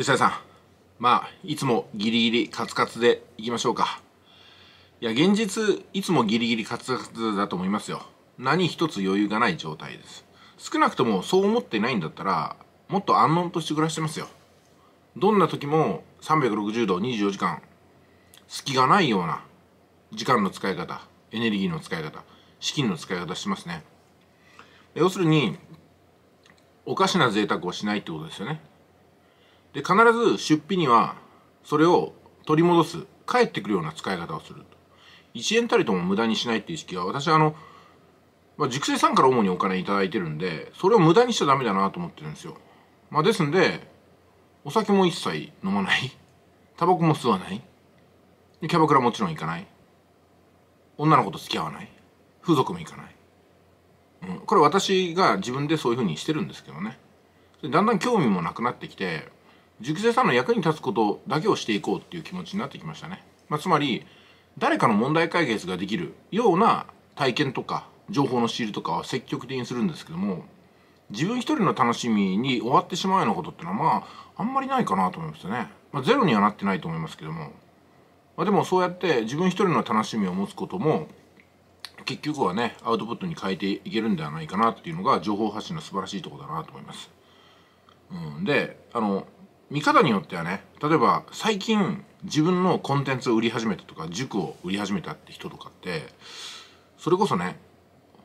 吉田さん、まあ、いつもギリギリカツカツでいきましょうか。いや、現実、いつもギリギリカツカツだと思いますよ。何一つ余裕がない状態です。少なくともそう思ってないんだったら、もっと安穏として暮らしてますよ。どんな時も360度24時間、隙がないような時間の使い方、エネルギーの使い方、資金の使い方してますね。要するに、おかしな贅沢をしないってことですよね。で必ず出費にはそれを取り戻す返ってくるような使い方をすると。1円たりとも無駄にしないっていう意識は私はあの、まあ、熟成さんから主にお金頂いてるんでそれを無駄にしちゃダメだなと思ってるんですよ、まあ、ですんでお酒も一切飲まない タバコも吸わないキャバクラもちろん行かない女の子と付き合わない風俗も行かない、うん、これ私が自分でそういうふうにしてるんですけどねだんだん興味もなくなってきて熟成さんの役に立つことだけをしていこうっていう気持ちになってきましたね、まあ、つまり誰かの問題解決ができるような体験とか情報の仕入れとかは積極的にするんですけども自分一人の楽しみに終わってしまうようなことってのはまああんまりないかなと思いますね、まあ、ゼロにはなってないと思いますけども、まあ、でもそうやって自分一人の楽しみを持つことも結局はねアウトプットに変えていけるんではないかなっていうのが情報発信の素晴らしいとこだなと思います、うん、であの見方によってはね例えば最近自分のコンテンツを売り始めたとか塾を売り始めたって人とかってそれこそね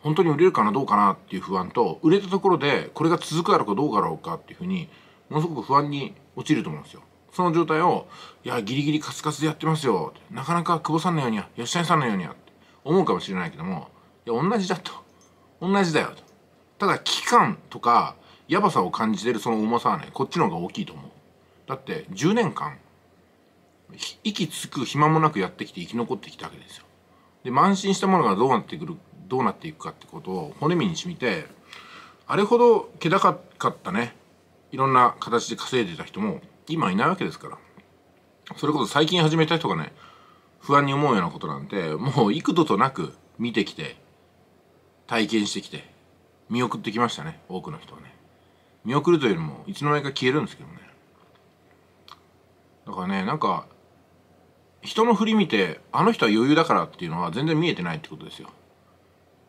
本当に売れるかなどうかなっていう不安と売れたところでこれが続くだろうかどうだろうかっていうふうにものすごく不安に陥ると思うんですよ。その状態を「いやギリギリカツカツでやってますよ」なかなか久保さんのようには吉谷さんのようには」って思うかもしれないけどもいや同じだと同じだよとただ危機感とかやばさを感じてるその重さはねこっちの方が大きいと思う。だって10年間息つく暇もなくやってきて生き残ってきたわけですよ。で慢心したものがどうなってくるどうなっていくかってことを骨身にしみてあれほど気高かったねいろんな形で稼いでた人も今いないわけですからそれこそ最近始めた人がね不安に思うようなことなんてもう幾度となく見てきて体験してきて見送ってきましたね多くの人はね見送るというよりもいつの間にか消えるんですけどねからねなんか人の振り見てあの人は余裕だからっていうのは全然見えてないってことですよ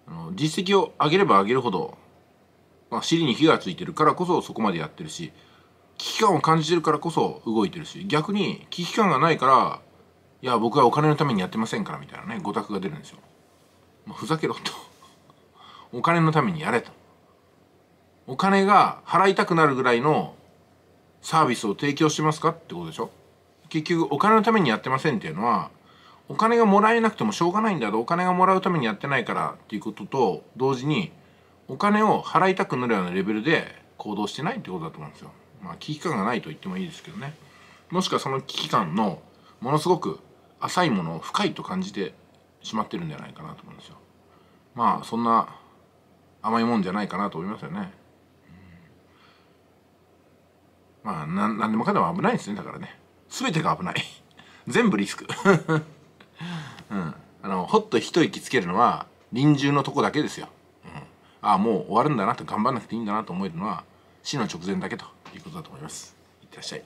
あの実績を上げれば上げるほど、まあ、尻に火がついてるからこそそこまでやってるし危機感を感じてるからこそ動いてるし逆に危機感がないからいや僕はお金のためにやってませんからみたいなね誤託が出るんですよ、まあ、ふざけろと お金のためにやれとお金が払いたくなるぐらいのサービスを提供してますかってことでしょ結局お金のためにやってませんっていうのはお金がもらえなくてもしょうがないんだお金がもらうためにやってないからっていうことと同時にお金を払いたくなるようなレベルで行動してないってことだと思うんですよ。まあ危機感がないと言ってもいいですけどね。もしくはその危機感のものすごく浅いものを深いと感じてしまってるんじゃないかなと思うんですよ。まあそんな甘いもんじゃないかなと思いますよね。まあ何でもかんでも危ないですねだからね。全てが危ない全部リスクうん、あのほっと一息つけるのは臨終のとこだけですよ、うん、ああもう終わるんだなと頑張んなくていいんだなと思えるのは死の直前だけということだと思いますいってらっしゃい